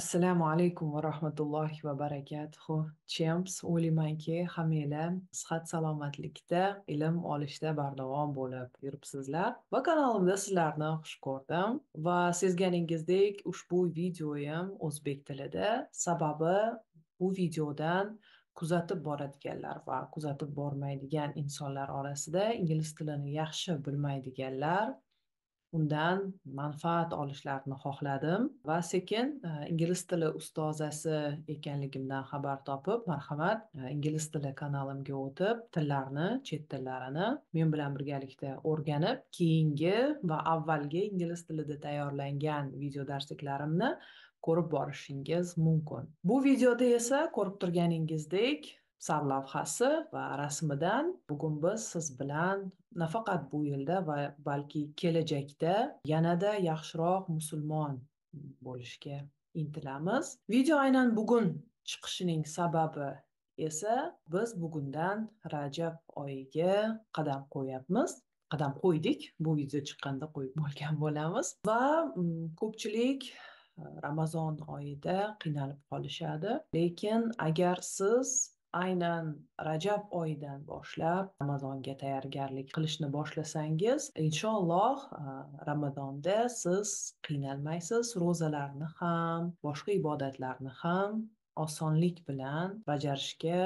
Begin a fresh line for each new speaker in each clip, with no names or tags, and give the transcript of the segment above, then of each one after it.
assalomu alaykum va rahmatullohi va barakatuhu chems o'ylaymanki hammanglar sihat salomatlikda ilm olishda bardavom bo'lib yuribsizlar va kanalimda sizlarni xush ko'rdim va sezganingizdek ushbu videoyim o'zbek tilida sababi bu videodan kuzatib boradiganlar va kuzatib bormaydigan insonlar orasida ingliz tilini yaxshi bilmaydiganlar undan manfaat olishlarini xohladim va sekin e, ingliz tili ustozasi ekanligimdan xabar topib marhamat e, ingliz tili kanalimga o'tib tillarni chet tillarini men bilan birgalikda o'rganib keyingi va avvalgi ingliz tilida tayyorlangan video darsliklarimni ko'rib borishingiz mumkin bu videoda esa ko'rib turganingizdek sarlavhasi va rasmidan bugun biz siz bilan nafaqat bu yilda va balki kelajakda yanada yaxshiroq musulmon bo'lishga intilamiz video aynan bugun chiqishining sababi esa biz bugundan rajab oyiga qadam qo'yyapmiz qadam qo'ydik bu video chiqqanda qo'yib bo'lgan bo'lamiz va mm, ko'pchilik e, ramazon oyida qiynalib qolishadi lekin agar siz aynan rajab oyidan boshlab ramazonga tayyorgarlik qilishni boshlasangiz inshaalloh ramazonda siz qiynalmaysiz ro'zalarni ham boshqa ibodatlarni ham osonlik bilan bajarishga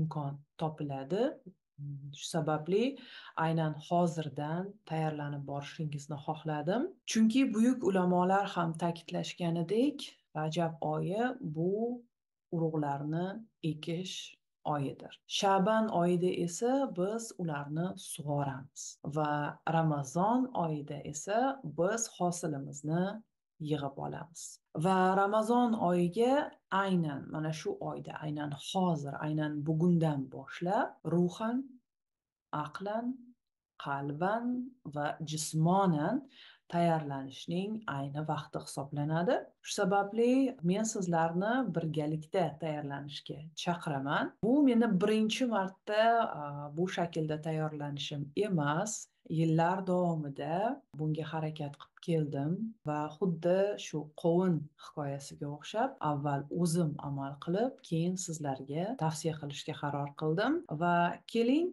imkon topiladi shu sababli aynan hozirdan tayyorlanib borishingizni xohladim chunki buyuk ulamolar ham ta'kidlashganidek rajab oyi bu urug'larni ekish oyidir shaban oyida esa biz ularni sug'oramiz va ramazon oyida esa biz hosilimizni yig'ib olamiz va ramazon oyiga aynan mana shu oyda aynan hozir aynan bugundan boshlab ruhan aqlan qalban va jismonan tayyorlanishning ayni vaqti hisoblanadi shu sababli men sizlarni birgalikda tayyorlanishga chaqiraman bu meni birinchi marta bu shaklda tayyorlanishim emas yillar davomida bunga harakat qilib keldim va xuddi shu qovun hikoyasiga o'xshab avval o'zim amal qilib keyin sizlarga tavsiya qilishga qaror qildim va keling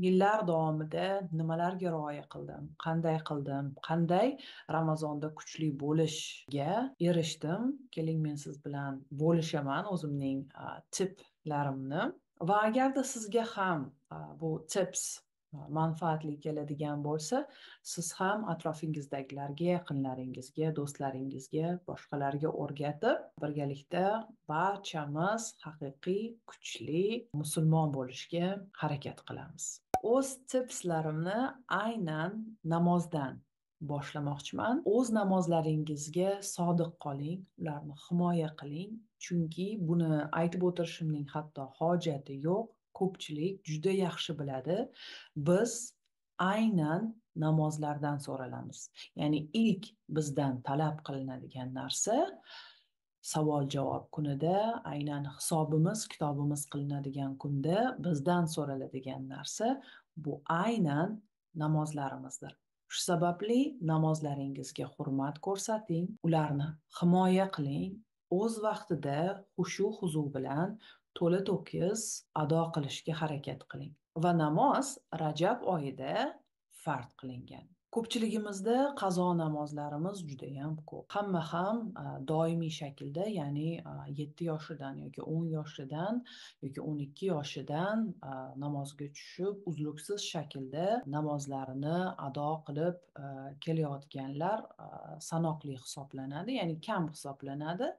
yillar davomida nimalarga rioya qildim qanday qildim qanday ramazonda kuchli bo'lishga erishdim keling men siz bilan bo'lishaman o'zimning tiplarimni va agarda sizga ham bu tips manfaatli keladigan bo'lsa siz ham atrofingizdagilarga yaqinlaringizga do'stlaringizga boshqalarga o'rgatib birgalikda barchamiz haqiqiy kuchli musulmon bo'lishga harakat qilamiz o'z tipslarimni aynan namozdan boshlamoqchiman o'z namozlaringizga sodiq qoling ularni himoya qiling chunki buni aytib o'tirishimning hatto hojati yo'q ko'pchilik juda yaxshi biladi biz aynan namozlardan so'ralamiz ya'ni ilk bizdan talab qilinadigan narsa savol javob kunida aynan hisobimiz kitobimiz qilinadigan kunda bizdan so'raladigan narsa bu aynan namozlarimizdir shu sababli namozlaringizga hurmat ko'rsating ularni himoya qiling o'z vaqtida xushu huzu bilan to'la to'kis ado qilishga harakat qiling va namoz rajab oyida farz qilingan ko'pchiligimizda qazo namozlarimiz judayam ko'p hamma ham doimiy shaklda ya'ni yetti yoshidan yoki o'n yoshidan yoki o'n ikki yoshidan namozga tushib uzluksiz shaklda namozlarini ado qilib kelayotganlar sanoqli hisoblanadi ya'ni kam hisoblanadi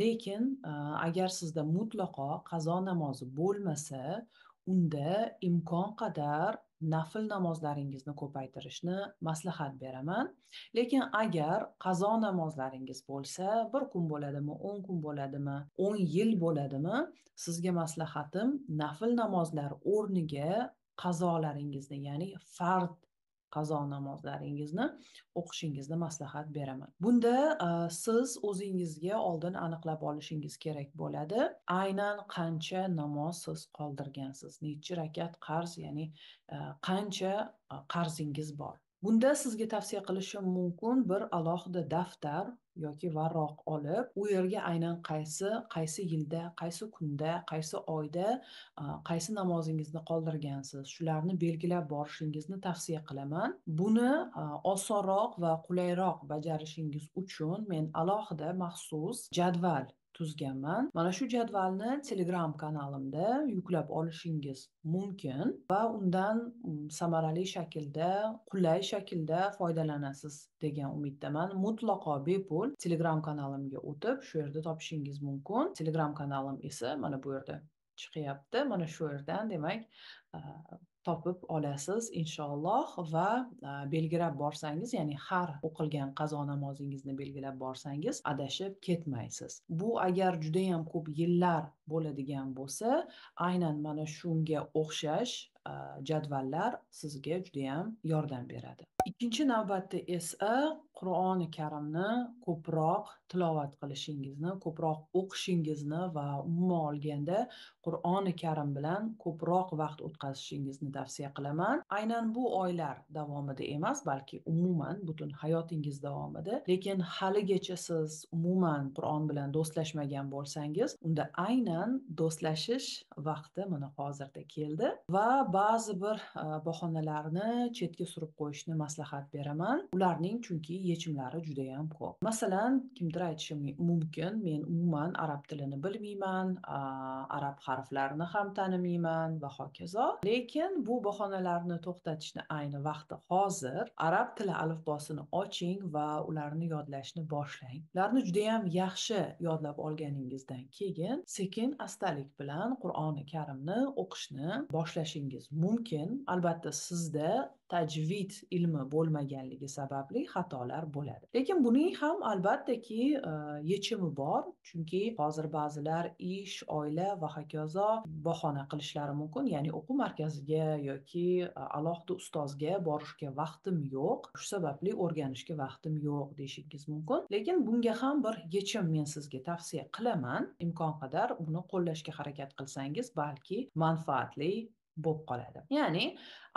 lekin agar sizda mutlaqo qazo namozi bo'lmasa unda imkon qadar nafl namozlaringizni ko'paytirishni maslahat beraman lekin agar qazo namozlaringiz bo'lsa bir kun bo'ladimi o'n kun bo'ladimi o'n yil bo'ladimi sizga maslahatim nafl namozlar o'rniga qazolaringizni ya'ni fard qazo namozlaringizni o'qishingizni maslahat beraman bunda e, siz o'zingizga oldin aniqlab olishingiz kerak bo'ladi aynan qancha namoz siz qoldirgansiz nechi rakat qarz ya'ni e, qancha e, qarzingiz bor bunda sizga tavsiya qilishim mumkin bir alohida daftar yoki varroq olib u yerga aynan qaysi qaysi yilda qaysi kunda qaysi oyda qaysi namozingizni qoldirgansiz shularni belgilab borishingizni tavsiya qilaman buni osonroq va qulayroq bajarishingiz uchun men alohida maxsus jadval tuzganman mana shu jadvalni telegram kanalimda yuklab olishingiz mumkin va undan mm, samarali shaklda qulay shaklda foydalanasiz degan umiddaman mutlaqo bepul telegram kanalimga o'tib shu yerda topishingiz mumkin telegram kanalim esa mana bu yerda chiqyapti mana shu yerdan demak topib olasiz inshaalloh va belgilab borsangiz ya'ni har o'qilgan qazo namozingizni belgilab borsangiz adashib ketmaysiz bu agar judayam ko'p yillar bo'ladigan bo'lsa aynan mana shunga o'xshash jadvallar sizga judayam yordam beradi ikkinchi navbatda esa qur'oni karimni ko'proq tilovat qilishingizni ko'proq o'qishingizni va umuman olganda qur'oni karim bilan ko'proq vaqt o'tkazishingizni tavsiya qilaman aynan bu oylar davomida emas balki umuman butun hayotingiz davomida lekin haligacha siz umuman qur'on bilan do'stlashmagan bo'lsangiz unda aynan do'stlashish vaqti mana hozirda keldi va ba'zi bir e, bahonalarni chetga surib qo'yishni maslahat beraman ularning chunki yechimlari juda yam ko'p masalan kimdir aytishi mumkin men umuman arab tilini bilmayman arab harflarini ham tanimayman va hokazo lekin bu bahonalarni to'xtatishni ayni vaqti hozir arab tili alifbosini oching va ularni yodlashni boshlang ularni judayam yaxshi yodlab olganingizdan keyin sekin astalik bilan qur'oni karimni o'qishni boshlashingiz mumkin albatta sizda tajvid ilmi bo'lmaganligi sababli xatolar bo'ladi lekin buning ham albattaki e, yechimi bor chunki hozir ba'zilar ish oila va hokazo bahona qilishlari mumkin ya'ni o'quv markaziga yoki e, alohida ustozga borishga vaqtim yo'q shu sababli o'rganishga vaqtim yo'q deyishingiz mumkin lekin bunga ham bir yechim men sizga tavsiya qilaman imkon qadar uni qo'llashga harakat qilsangiz balki manfaatli bo'lib qoladi ya'ni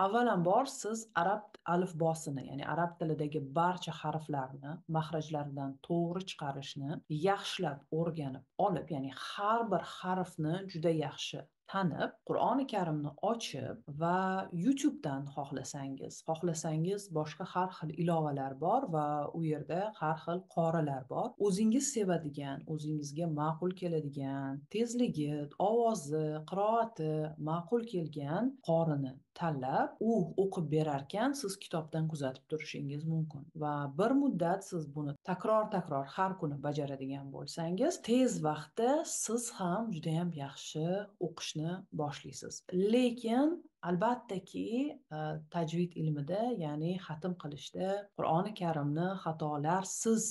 avvalambor siz arab alifbosini ya'ni arab tilidagi barcha harflarni mahrajlaridan to'g'ri chiqarishni yaxshilab o'rganib olib ya'ni har bir harfni juda yaxshi tanib qur'oni karimni ochib va youtubedan xohlasangiz xohlasangiz boshqa har xil ilovalar bor va u yerda har xil qoralar bor o'zingiz sevadigan o'zingizga ma'qul keladigan tezligi ovozi qiroati ma'qul kelgan qorini tanlab u o'qib berarkan siz kitobdan kuzatib turishingiz mumkin va bir muddat siz buni takror takror har kuni bajaradigan bo'lsangiz tez vaqtda siz ham judayam yaxshi o'qishni boshlaysiz lekin albattaki e, tajvid ilmida ya'ni xatm qilishda qur'oni karimni xatolarsiz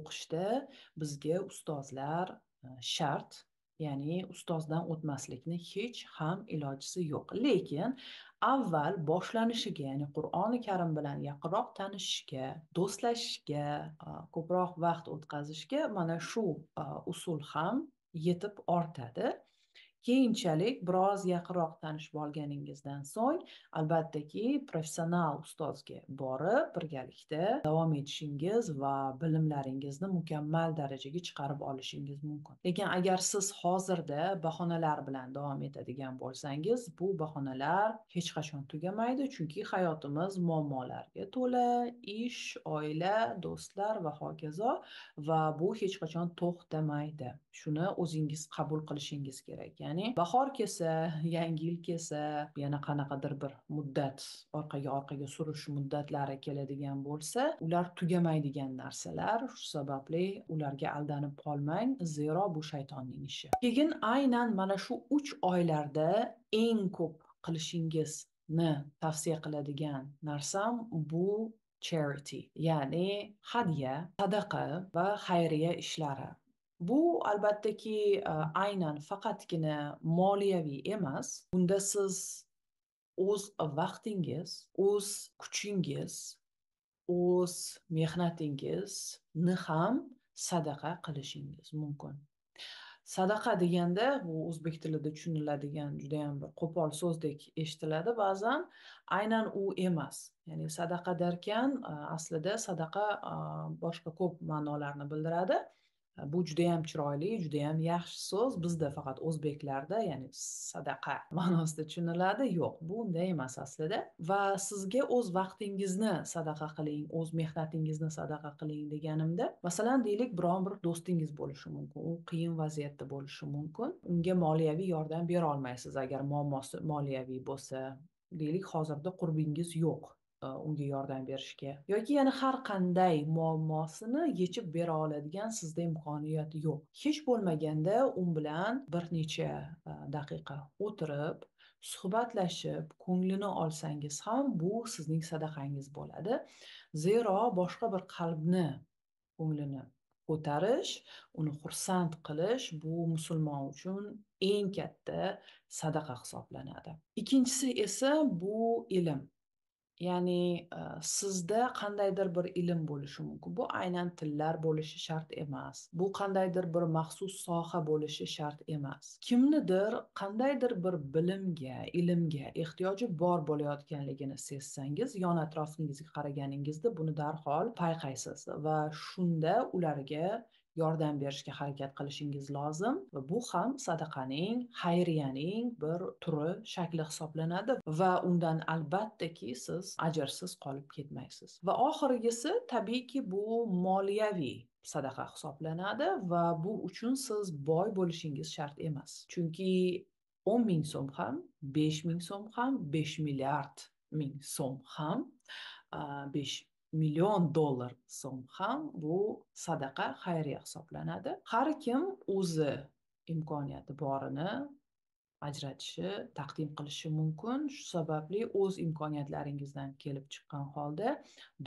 o'qishda bizga ustozlar e, shart ya'ni ustozdan o'tmaslikni hech ham ilojisi yo'q lekin avval boshlanishiga ya'ni qur'oni karim bilan yaqinroq tanishishga do'stlashishga ko'proq vaqt o'tkazishga mana shu usul ham yetib ortadi keyinchalik biroz yaqinroq tanishib olganingizdan so'ng albattaki professional ustozga borib birgalikda davom etishingiz va bilimlaringizni mukammal darajaga chiqarib olishingiz mumkin lekin agar siz hozirda bahonalar bilan davom etadigan bo'lsangiz bu bahonalar hech qachon tugamaydi chunki hayotimiz muammolarga to'la ish oila do'stlar va hokazo va bu hech qachon to'xtamaydi shuni o'zingiz qabul qilishingiz kerak ya'ni ya'ni bahor kelsa yangi yil kelsa yana qanaqadir bir muddat orqaga orqaga surish muddatlari keladigan bo'lsa ular tugamaydigan narsalar shu sababli ularga aldanib qolmang zero bu shaytonning ishi keyin aynan mana shu uch oylarda eng ko'p qilishingizni tavsiya qiladigan narsam bu charity ya'ni hadya sadaqa va xayriya ishlari bu albattaki e, aynan faqatgina moliyaviy emas bunda siz o'z vaqtingiz o'z kuchingiz o'z mehnatingizni ham sadaqa qilishingiz mumkin sadaqa deganda bu o'zbek tilida tushuniladigan juda ham bir qo'pol so'zdek eshitiladi ba'zan aynan u emas ya'ni sadaqa darkan e, aslida sadaqa e, boshqa ko'p ma'nolarni bildiradi bu judayam chiroyli judayam yaxshi so'z bizda faqat o'zbeklarda ya'ni sadaqa ma'nosida tushuniladi yo'q bu unday emas aslida va sizga o'z vaqtingizni sadaqa qiling o'z mehnatingizni sadaqa qiling deganimda masalan deylik biron bir do'stingiz bo'lishi mumkin u qiyin vaziyatda bo'lishi mumkin unga moliyaviy yordam bera olmaysiz agar muammosi moliyaviy bo'lsa deylik hozirda qurbingiz yo'q E, unga yordam berishga yoki yana har qanday muammosini yechib bera oladigan sizda imkoniyat yo'q hech bo'lmaganda u bilan bir necha e, daqiqa o'tirib suhbatlashib ko'nglini olsangiz ham bu sizning sadaqangiz bo'ladi zero boshqa bir qalbni ko'nglini ko'tarish uni xursand qilish bu musulmon uchun eng katta sadaqa hisoblanadi ikkinchisi esa bu ilm ya'ni e, sizda qandaydir bir ilm bo'lishi mumkin bu aynan tillar bo'lishi shart emas bu qandaydir bir maxsus soha bo'lishi shart emas kimnidir qandaydir bir bilimga ilmga ehtiyoji bor bo'layotganligini sezsangiz yon atrofingizga qaraganingizda buni darhol payqaysiz va shunda ularga yordam berishga harakat qilishingiz lozim va bu ham sadaqaning xayriyaning bir turi shakli hisoblanadi va undan albattaki siz ajrsiz qolib ketmaysiz va oxirgisi tabiiyki bu moliyaviy sadaqa hisoblanadi va bu uchun siz boy bo'lishingiz shart emas chunki o'n ming so'm ham besh ming so'm ham besh milliard ming so'm ham besh million dollar so'm ham bu sadaqa xayriya hisoblanadi har kim o'zi imkoniyati borini ajratishi taqdim qilishi mumkin shu sababli o'z imkoniyatlaringizdan kelib chiqqan holda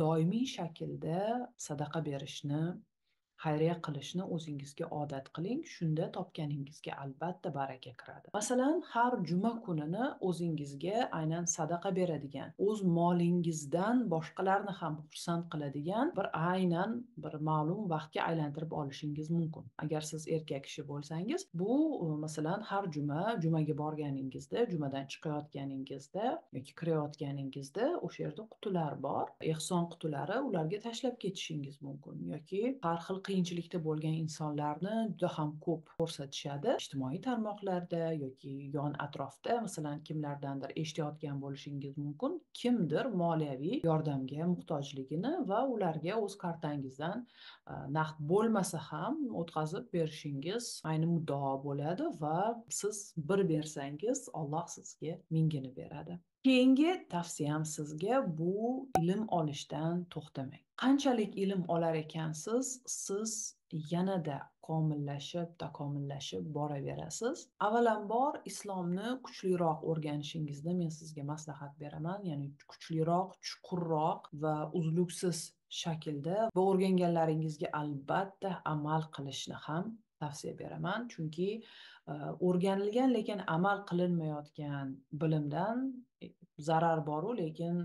doimiy shaklda sadaqa berishni xayriya qilishni o'zingizga odat qiling shunda topganingizga albatta baraka kiradi masalan har juma kunini o'zingizga aynan sadaqa beradigan o'z molingizdan boshqalarni ham xursand qiladigan bir aynan bir ma'lum vaqtga aylantirib olishingiz mumkin agar siz erkak kishi bo'lsangiz bu masalan har juma jumaga borganingizda jumadan chiqayotganingizda yoki kirayotganingizda o'sha yerda qutilar bor ehson qutilari ularga tashlab ketishingiz mumkin yoki har xil qiyinchilikda bo'lgan insonlarni juda ham ko'p ko'rsatishadi ijtimoiy tarmoqlarda yoki yon atrofda masalan kimlardandir eshitayotgan bo'lishingiz mumkin kimdir moliyaviy yordamga muhtojligini va ularga o'z kartangizdan naqd bo'lmasa ham o'tkazib berishingiz ayni muddao bo'ladi va siz bir bersangiz olloh sizga mingini beradi keyingi tavsiyam sizga bu ilm olishdan to'xtamang qanchalik ilm olar ekansiz siz yanada komillashib takomillashib boraverasiz avvalambor islomni kuchliroq o'rganishingizni men sizga maslahat beraman ya'ni kuchliroq chuqurroq va uzluksiz shaklda va o'rganganlaringizga albatta amal qilishni ham tavsiya beraman chunki o'rganilgan lekin amal qilinmayotgan bilimdan e, zarar boru lekin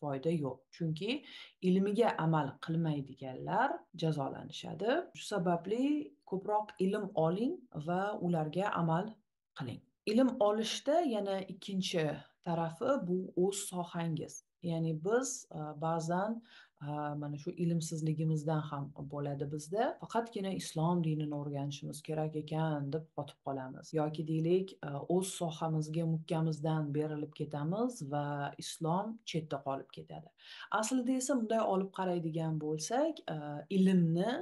foyda yo'q chunki ilmiga amal qilmaydiganlar jazolanishadi shu sababli ko'proq ilm oling va ularga amal qiling ilm olishda yana ikkinchi tarafi bu o'z sohangiz ya'ni biz ba'zan mana shu ilmsizligimizdan ham bo'ladi bizda faqatgina islom dinini o'rganishimiz kerak ekan deb qotib qolamiz yoki deylik e, o'z sohamizga mukkamizdan berilib ketamiz va islom chetda qolib ketadi aslida esa bunday olib qaraydigan bo'lsak e, ilmni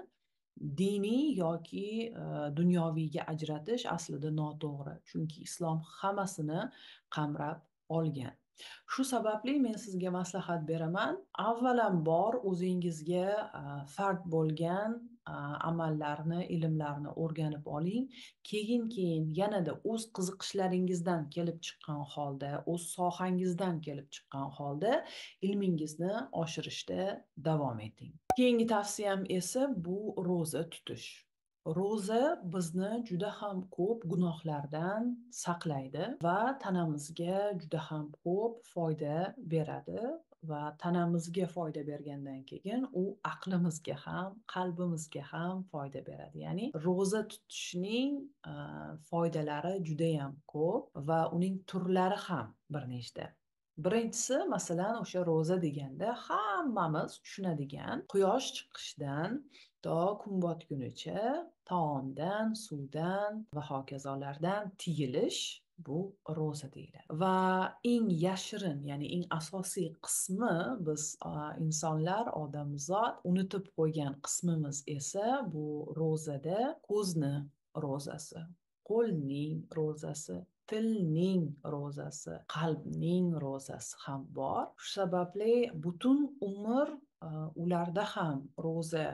diniy yoki e, dunyoviyga ajratish aslida noto'g'ri chunki islom hammasini qamrab olgan Shu sababli men sizga maslahat beraman. Avvalambor o'zingizga fard bo'lgan amallarni, ilmlarni o'rganib oling. Keyin keyin yanada o'z qiziqishlaringizdan kelib chiqqan holda, o'z sohangizdan kelib chiqqan holda ilmingizni oshirishda davom eting. Keyingi tavsiyam esa bu ro'za tutish. ro'za bizni juda ham ko'p gunohlardan saqlaydi va tanamizga juda ham ko'p foyda beradi va tanamizga foyda bergandan keyin u aqlimizga ham qalbimizga ham foyda beradi ya'ni ro'za tutishning foydalari judayam ko'p va uning turlari ham bir nechta birinchisi masalan o'sha ro'za deganda hammamiz tushunadigan quyosh chiqishidan hatto kun botgunicha taomdan suvdan va hokazolardan tiyilish bu ro'za deyiladi va eng yashirin ya'ni eng asosiy qismi biz insonlar odamzod unutib qo'ygan qismimiz esa bu ro'zada ko'zni ro'zasi qo'lning ro'zasi tilning ro'zasi qalbning ro'zasi ham bor shu sababli butun umr ularda ham ro'za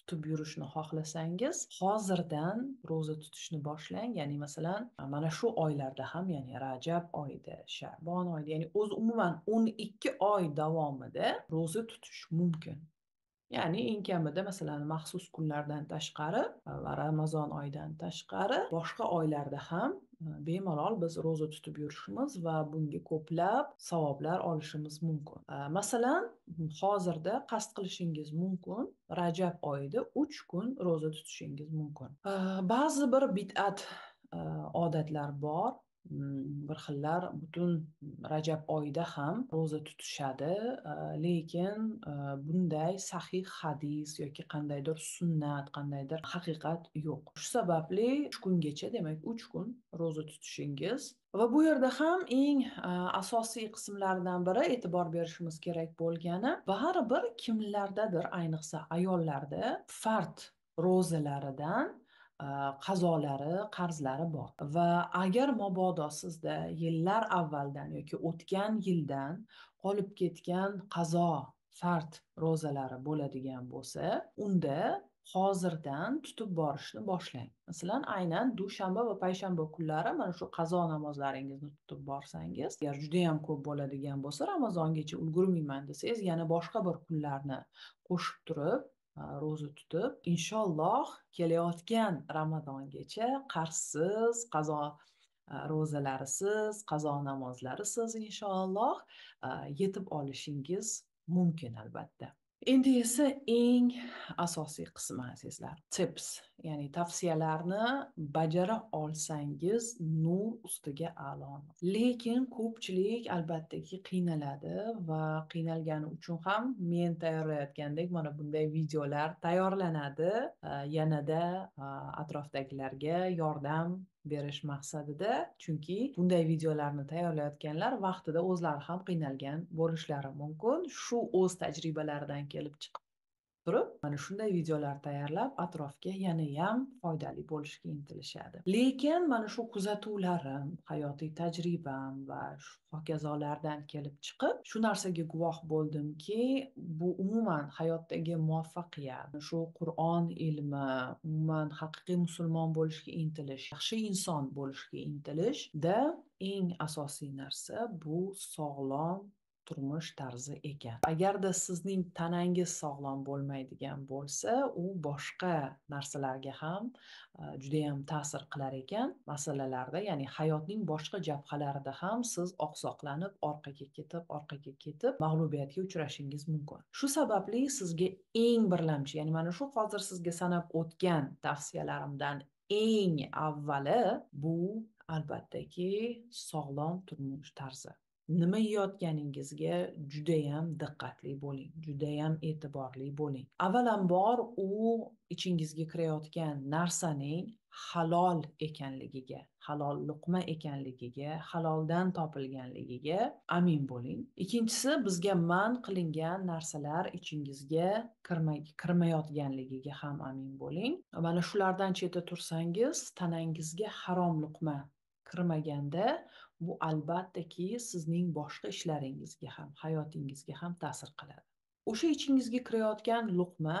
tutib yurishni xohlasangiz hozirdan ro'za tutishni boshlang ya'ni masalan mana shu oylarda ham ya'ni rajab oyida shabon oyida ya'ni o'zi umuman o'n ikki oy davomida ro'za tutish mumkin ya'ni eng kamida masalan maxsus kunlardan tashqari va ramazon oyidan tashqari boshqa oylarda ham bemalol biz ro'za tutib yurishimiz va bunga ko'plab savoblar olishimiz mumkin э, masalan hozirda qasd qilishingiz mumkin rajab oyida uch kun ro'za tutishingiz mumkin э, ba'zi bir bid'at э, odatlar bor Mm, bir xillar butun rajab oyida ham ro'za tutishadi e, lekin e, bunday sahih hadis yoki qandaydir sunnat qandaydir haqiqat yo'q shu sababli uch kungacha demak uch kun ro'za tutishingiz va bu yerda ham eng e, asosiy qismlardan biri e'tibor berishimiz kerak bo'lgani baribir kimlardadir ayniqsa ayollarda fard ro'zalaridan qazolari qarzlari bor va agar mabodo sizda yillar avvaldan yoki o'tgan yildan qolib ketgan qazo fard ro'zalari bo'ladigan bo'lsa unda hozirdan tutib borishni boshlang masalan aynan dushanba va payshanba kunlari mana shu qazo namozlaringizni tutib borsangiz agar judayam ko'p bo'ladigan bo'lsa ramazongacha ulgurmayman desangiz yana boshqa bir kunlarni qo'shib turib Э, ro'za tutib inshaalloh kelayotgan ramazongacha qarzsiz qazo e, ro'zalarisiz qazo namozlarisiz inshaalloh e, yetib olishingiz mumkin albatta endi esa eng asosiy qismi azizlar tips ya'ni tavsiyalarni bajara olsangiz nur ustiga a'lo lekin ko'pchilik albattaki qiynaladi va qiynalgani uchun ham men tayyorlayotgandek mana bunday videolar tayyorlanadi yanada atrofdagilarga yordam berish maqsadida chunki bunday videolarni tayyorlayotganlar vaqtida o'zlari ham qiynalgan bo'lishlari mumkin shu o'z tajribalaridan kelib chiqib turib mana shunday videolar tayyorlab atrofga yanayam foydali bo'lishga intilishadi lekin mana shu kuzatuvlarim hayotiy tajribam va hokazolardan kelib chiqib shu narsaga guvoh bo'ldimki bu umuman hayotdagi muvaffaqiyat shu qur'on ilmi umuman haqiqiy musulmon bo'lishga intilish yaxshi inson bo'lishga intilishda eng asosiy narsa bu sog'lom turmush tarzi ekan agarda sizning tanangiz sog'lom bo'lmaydigan bo'lsa u boshqa narsalarga ham judayam ta'sir qilar ekan masalalarda ya'ni hayotning boshqa jabhalarida ham siz oqsoqlanib orqaga ketib orqaga ketib mag'lubiyatga uchrashingiz mumkin shu sababli sizga eng birlamchi ya'ni mana shu hozir sizga sanab o'tgan tavsiyalarimdan eng avvali bu albattaki sog'lom turmush tarzi nima yeyotganingizga judayam diqqatli bo'ling judayam e'tiborli bo'ling avvalambor u ichingizga kirayotgan narsaning halol ekanligiga halol luqma ekanligiga haloldan topilganligiga amin bo'ling ikkinchisi bizga man qilingan narsalar ichingizga kirmayotganligiga ham amin bo'ling mana shulardan chetda tursangiz tanangizga harom luqma kirmaganda bu albattaki sizning boshqa ishlaringizga ham hayotingizga ham ta'sir qiladi o'sha ichingizga kirayotgan luqma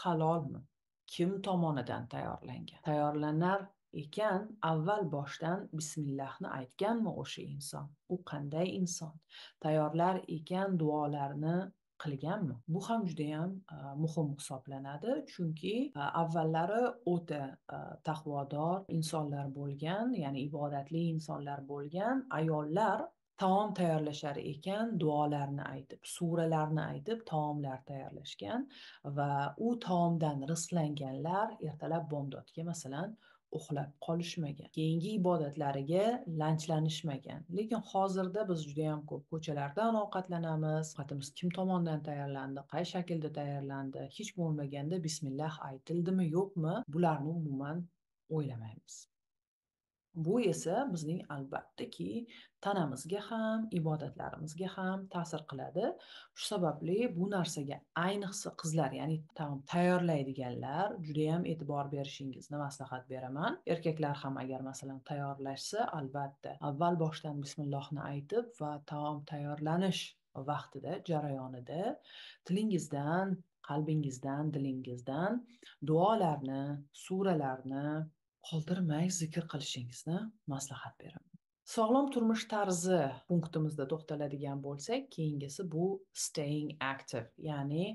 halolmi kim tomonidan tayyorlangan tayyorlanar ekan avval boshdan bismillahni aytganmi o'sha inson u qanday inson tayyorlar ekan duolarni qilganmi bu ham judayam muhim hisoblanadi chunki avvallari o'ta taqvodor insonlar bo'lgan ya'ni ibodatli insonlar bo'lgan ayollar taom tayyorlashar ekan duolarni aytib suralarni aytib taomlar tayyorlashgan va u taomdan rizqlanganlar ertalab bomdodga masalan uxlab qolishmagan keyingi ibodatlariga lanchlanishmagan lekin hozirda biz yam ko'p ko'chalardan ovqatlanamiz ovqatimiz kim tomonidan tayyorlandi qay shaklda tayyorlandi hech bo'lmaganda bismillah aytildimi yo'qmi bularni umuman o'ylamaymiz bu esa bizning albattaki tanamizga ham ibodatlarimizga ham ta'sir qiladi shu sababli bu narsaga ayniqsa qizlar ya'ni taom tayyorlaydiganlar judayam e'tibor berishingizni maslahat beraman erkaklar ham agar masalan tayyorlashsa albatta avval boshdan bismillohni aytib va taom tayyorlanish vaqtida jarayonida tilingizdan qalbingizdan dilingizdan duolarni suralarni qoldirmay zikr qilishingizni maslahat beraman sog'lom turmush tarzi punktimizda to'xtaladigan bo'lsak keyingisi bu staying active ya'ni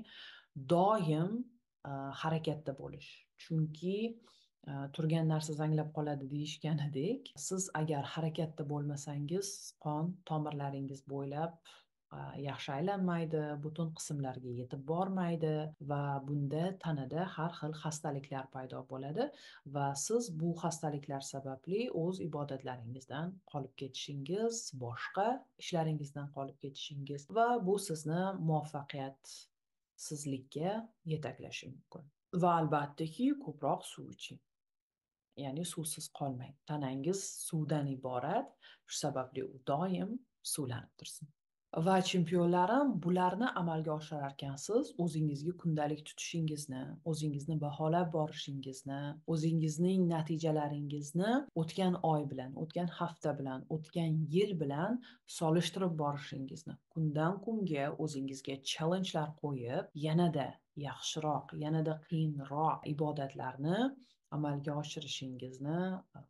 doim e, harakatda bo'lish chunki e, turgan narsa zanglab qoladi deyishganidek siz agar harakatda bo'lmasangiz qon tomirlaringiz bo'ylab yaxshi aylanmaydi butun qismlarga yetib bormaydi va bunda tanada har xil xastaliklar paydo bo'ladi va siz bu xastaliklar sababli o'z ibodatlaringizdan qolib ketishingiz boshqa ishlaringizdan qolib ketishingiz va bu sizni muvaffaqiyatsizlikka yetaklashi mumkin va albattaki ko'proq suv iching ya'ni suvsiz qolmang tanangiz suvdan iborat shu sababli u doim suvlanib tursin va chempionlarim bularni amalga oshirar ekansiz o'zingizga kundalik tutishingizni o'zingizni baholab borishingizni o'zingizning natijalaringizni o'tgan oy bilan o'tgan hafta bilan o'tgan yil bilan solishtirib borishingizni kundan kunga o'zingizga challenjlar qo'yib yanada yaxshiroq yanada qiyinroq ibodatlarni amalga oshirishingizni e,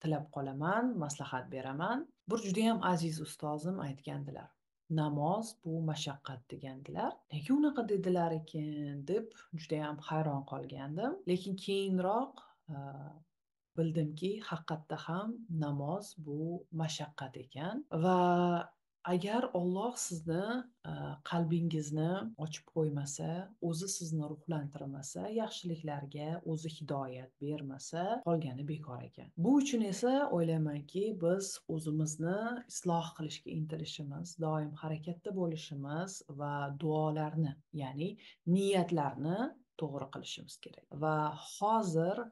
tilab qolaman maslahat beraman bir judayam aziz ustozim aytgandilar namoz bu mashaqqat degandilar nega unaqa dedilar ekan deb judayam hayron qolgandim lekin keyinroq e, bildimki haqiqatda ham namoz bu mashaqqat ekan va agar olloh sizni e, qalbingizni ochib qo'ymasa o'zi sizni ruhlantirmasa yaxshiliklarga o'zi hidoyat bermasa qolgani bekor ekan bu uchun esa o'ylaymanki biz o'zimizni isloh qilishga intilishimiz doim harakatda bo'lishimiz va duolarni ya'ni niyatlarni to'g'ri qilishimiz kerak va hozir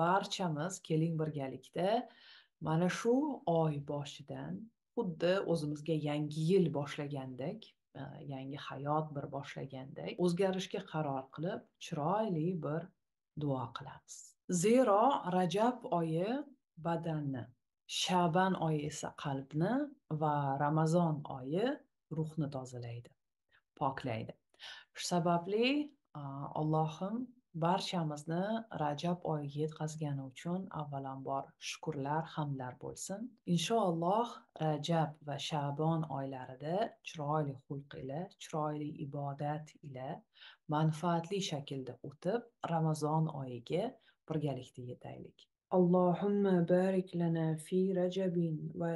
barchamiz keling birgalikda mana shu oy boshidan xuddi o'zimizga yangi yil boshlagandek e, yangi hayot bir boshlagandek o'zgarishga qaror qilib chiroyli bir duo qilamiz zero rajab oyi badanni shaban oyi esa qalbni va ramazon oyi ruhni tozalaydi poklaydi shu sababli e, allohim barchamizni rajab oyiga yetkazgani uchun avvalambor shukurlar hamdlar bo'lsin inshaalloh rajab va shabon oylarida chiroyli xulq ila chiroyli ibodat ila manfaatli shaklda o'tib ramazon oyiga birgalikda yetaylik اللهم بارك لنا في رجب va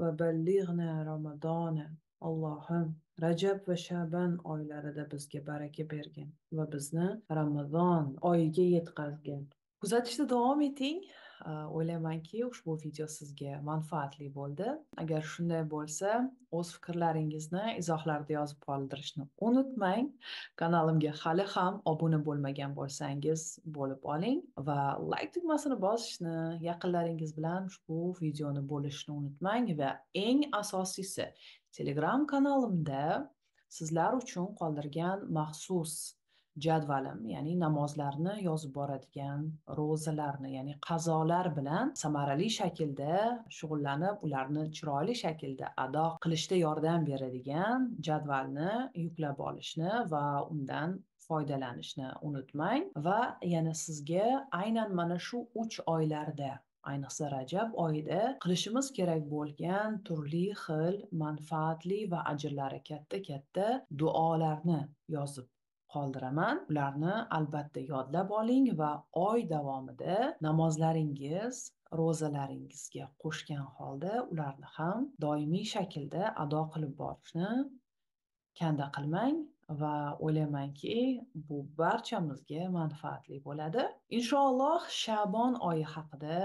وبلغنا رمضان اللهم rajab va shaban oylarida bizga baraka bergin va bizni ramazon oyiga yetkazgin kuzatishda davom eting o'ylaymanki ushbu video sizga manfaatli bo'ldi agar shunday bo'lsa o'z fikrlaringizni izohlarda yozib qoldirishni unutmang kanalimga hali ham obuna bo'lmagan bo'lsangiz bo'lib oling va layk tugmasini bosishni yaqinlaringiz bilan ushbu videoni bo'lishni unutmang va eng asosiysi telegram kanalimda sizlar uchun qoldirgan maxsus jadvalim ya'ni namozlarni yozib boradigan ro'zalarni ya'ni qazolar bilan samarali shaklda shug'ullanib ularni chiroyli shaklda ado qilishda yordam beradigan jadvalni yuklab olishni va undan foydalanishni unutmang va yana sizga aynan mana shu uch oylarda ayniqsa rajab oyida qilishimiz kerak bo'lgan turli xil manfaatli va ajrlari katta katta duolarni yozib qoldiraman ularni albatta yodlab oling va oy davomida namozlaringiz ro'zalaringizga qo'shgan holda ularni ham doimiy shaklda ado qilib borishni kanda qilmang va o'ylaymanki bu barchamizga manfaatli bo'ladi inshaalloh shabon oyi haqida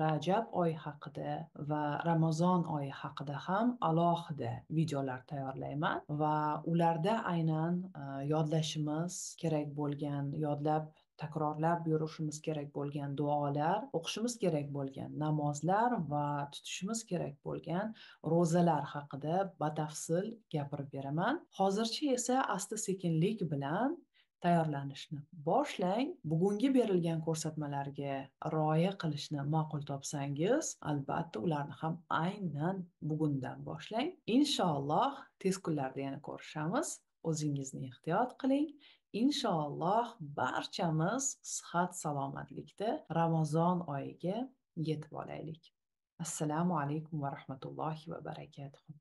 rajab oyi haqida va ramazon oyi haqida ham alohida videolar tayyorlayman va ularda aynan e, yodlashimiz kerak bo'lgan yodlab takrorlab yurishimiz kerak bo'lgan duolar o'qishimiz kerak bo'lgan namozlar va tutishimiz kerak bo'lgan ro'zalar haqida batafsil gapirib beraman hozircha esa asta sekinlik bilan tayyorlanishni boshlang bugungi berilgan ko'rsatmalarga rioya qilishni ma'qul topsangiz albatta ularni ham aynan bugundan boshlang inshaalloh tez kunlarda yana ko'rishamiz o'zingizni ehtiyot qiling inshaalloh barchamiz sihat salomatlikda ramazon oyiga yetib olaylik assalomu alaykum va rahmatullohi va barakatuh